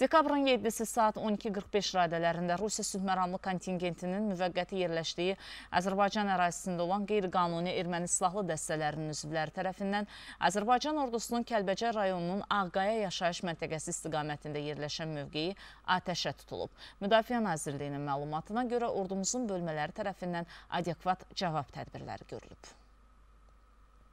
Dekabrın 7-si saat 12.45 radələrində Rusiya sülhməramlı kontingentinin müvəqqəti yerləşdiyi Azərbaycan ərazisində olan qeyri-qanuni erməni silahlı dəstələrinin üzvləri tərəfindən Azərbaycan ordusunun Kəlbəcər rayonunun Ağqaya yaşayış məntəqəsi istiqamətində yerləşən mövqeyi atəşə tutulub. Müdafiə Nazirliyinin məlumatına görə ordumuzun bölmələri tərəfindən adekvat cavab tədbirləri görülüb.